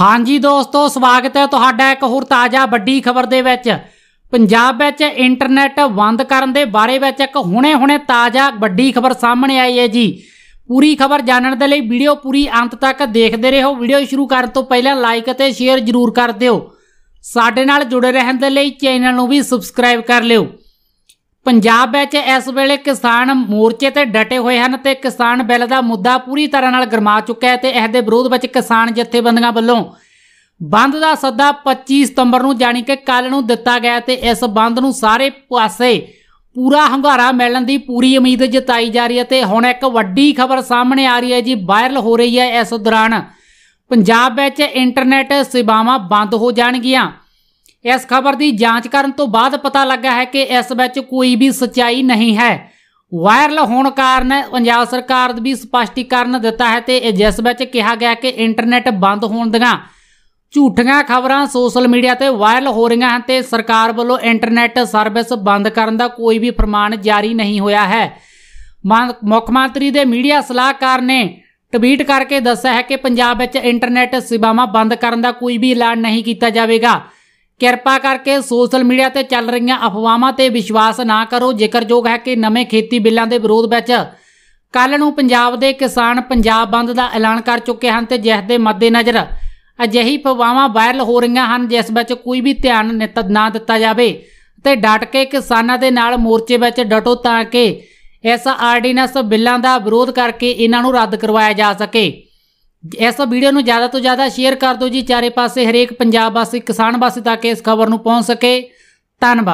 ਹਾਂਜੀ ਦੋਸਤੋ ਸਵਾਗਤ ਹੈ ਤੁਹਾਡਾ ਇੱਕ ਹੋਰ ਤਾਜ਼ਾ ਵੱਡੀ ਖਬਰ ਦੇ ਵਿੱਚ ਪੰਜਾਬ ਵਿੱਚ ਇੰਟਰਨੈਟ ਬੰਦ ਕਰਨ ਦੇ ਬਾਰੇ ਵਿੱਚ ਇੱਕ ਹੁਣੇ-ਹੁਣੇ ਤਾਜ਼ਾ ਵੱਡੀ ਖਬਰ ਸਾਹਮਣੇ ਆਈ ਹੈ ਜੀ ਪੂਰੀ ਖਬਰ ਜਾਣਨ ਦੇ ਲਈ ਵੀਡੀਓ ਪੂਰੀ ਅੰਤ ਤੱਕ ਦੇਖਦੇ ਰਹੋ ਵੀਡੀਓ ਸ਼ੁਰੂ ਕਰਨ ਤੋਂ ਪਹਿਲਾਂ ਲਾਈਕ ਅਤੇ ਸ਼ੇਅਰ ਜ਼ਰੂਰ ਕਰ ਦਿਓ ਸਾਡੇ ਨਾਲ ਜੁੜੇ ਰਹਿਣ ਦੇ ਲਈ ਚੈਨਲ ਨੂੰ ਵੀ ਸਬਸਕ੍ਰਾਈਬ ਕਰ ਲਿਓ ਪੰਜਾਬ ਵਿੱਚ ਇਸ ਵੇਲੇ ਕਿਸਾਨ ਮੋਰਚੇ ਤੇ ਡਟੇ ਹੋਏ ਹਨ ਤੇ ਕਿਸਾਨ ਬਿੱਲ ਦਾ ਮੁੱਦਾ ਪੂਰੀ ਤਰ੍ਹਾਂ ਨਾਲ ਗਰਮਾ ਚੁੱਕਿਆ ਹੈ ਤੇ ਇਸ ਦੇ ਵਿਰੋਧ ਵਿੱਚ ਕਿਸਾਨ ਜਥੇਬੰਦੀਆਂ ਵੱਲੋਂ ਬੰਦ ਦਾ ਸੱਦਾ 25 ਸਤੰਬਰ ਨੂੰ ਜਾਣੀ ਕਿ ਕੱਲ ਨੂੰ ਦਿੱਤਾ ਗਿਆ ਤੇ ਇਸ ਬੰਦ ਨੂੰ ਸਾਰੇ ਪਾਸੇ ਪੂਰਾ ਹੰਗਾਰਾ ਮਿਲਣ ਦੀ ਪੂਰੀ ਉਮੀਦ ਜਤਾਈ ਜਾ ਰਹੀ ਹੈ ਤੇ ਹੁਣ ਇੱਕ ਵੱਡੀ ਖਬਰ ਸਾਹਮਣੇ ਆ ਰਹੀ ਹੈ ਜੀ ਵਾਇਰਲ ਹੋ ਰਹੀ ਹੈ ਇਸ ਦੌਰਾਨ ਪੰਜਾਬ ਵਿੱਚ ਇੰਟਰਨੈਟ ਸੇਵਾਵਾਂ ਬੰਦ ਹੋ ਜਾਣਗੀਆਂ ਇਸ ਖਬਰ ਦੀ ਜਾਂਚ ਕਰਨ ਤੋਂ ਬਾਅਦ ਪਤਾ ਲੱਗਾ ਹੈ ਕਿ ਇਸ ਵਿੱਚ ਕੋਈ ਵੀ ਸਚਾਈ ਨਹੀਂ ਹੈ ਵਾਇਰਲ ਹੋਣ ਕਾਰਨ ਪੰਜਾਬ ਸਰਕਾਰ ਵੀ ਸਪਸ਼ਟੀਕਰਨ ਦਿੱਤਾ ਹੈ ਤੇ ਜਿਸ ਵਿੱਚ ਕਿਹਾ ਗਿਆ ਕਿ ਇੰਟਰਨੈਟ ਬੰਦ ਹੋਣ ਦੀਆਂ ਝੂਠੀਆਂ ਖਬਰਾਂ ਸੋਸ਼ਲ ਮੀਡੀਆ ਤੇ ਵਾਇਰਲ ਹੋ ਰਹੀਆਂ ਹਨ ਤੇ ਸਰਕਾਰ ਵੱਲੋਂ ਇੰਟਰਨੈਟ ਸਰਵਿਸ ਬੰਦ ਕਰਨ ਦਾ ਕੋਈ ਵੀ ਫਰਮਾਨ ਜਾਰੀ ਨਹੀਂ ਹੋਇਆ ਹੈ ਮੁੱਖ ਮੰਤਰੀ ਦੇ ਮੀਡੀਆ ਸਲਾਹਕਾਰ ਨੇ ਟਵੀਟ ਕਰਕੇ ਦੱਸਿਆ ਹੈ ਕਿ ਪੰਜਾਬ ਵਿੱਚ ਇੰਟਰਨੈਟ ਸੇਵਾਵਾਂ ਬੰਦ ਕਰਨ ਦਾ ਕੋਈ ਵੀ ਐਲਾਨ ਨਹੀਂ ਕੀਤਾ ਜਾਵੇਗਾ ਕਿਰਪਾ ਕਰਕੇ ਸੋਸ਼ਲ ਮੀਡੀਆ ਤੇ ਚੱਲ ਰਹੀਆਂ ਅਫਵਾਹਾਂ ਤੇ ਵਿਸ਼ਵਾਸ ਨਾ ਕਰੋ ਜ਼ਿਕਰਯੋਗ ਹੈ ਕਿ ਨਵੇਂ ਖੇਤੀ ਬਿੱਲਾਂ ਦੇ ਵਿਰੋਧ ਵਿੱਚ ਕੱਲ ਨੂੰ ਪੰਜਾਬ ਦੇ ਕਿਸਾਨ ਪੰਜਾਬ ਬੰਦ ਦਾ ਐਲਾਨ ਕਰ ਚੁੱਕੇ ਹਨ ਤੇ ਜਿਸ ਦੇ ਮੱਦੇਨਜ਼ਰ ਅਜਿਹੀ ਅਫਵਾਹਾਂ ਵਾਇਰਲ ਹੋ ਰਹੀਆਂ ਹਨ ਜਿਸ ਵਿੱਚ ਕੋਈ ਵੀ ਧਿਆਨ ਨਿਤ ਨਾ ਦਿੱਤਾ ਜਾਵੇ ਤੇ ਡਟ ਕੇ ਕਿਸਾਨਾਂ ਦੇ ਨਾਲ ਮੋਰਚੇ ਵਿੱਚ ਡਟੋ ਤਾਂ ਕਿ ਇਸ ਆਰਡੀਨੈਂਸ ਬਿੱਲਾਂ ਦਾ ਵਿਰੋਧ ਕਰਕੇ ਇਹਨਾਂ ਨੂੰ ਰੱਦ ਕਰਵਾਇਆ ਜਾ ਸਕੇ ਇਸ ਵੀਡੀਓ ਨੂੰ ਜ਼ਿਆਦਾ ਤੋਂ ਜ਼ਿਆਦਾ ਸ਼ੇਅਰ ਕਰ ਦਿਓ ਜੀ ਚਾਰੇ ਪਾਸੇ ਹਰੇਕ ਪੰਜਾਬ ਵਾਸੀ ਕਿਸਾਨ ਵਾਸੀ ਤੱਕ ਇਸ ਖਬਰ ਨੂੰ ਪਹੁੰਚ ਸਕੇ ਧੰਨਵਾਦ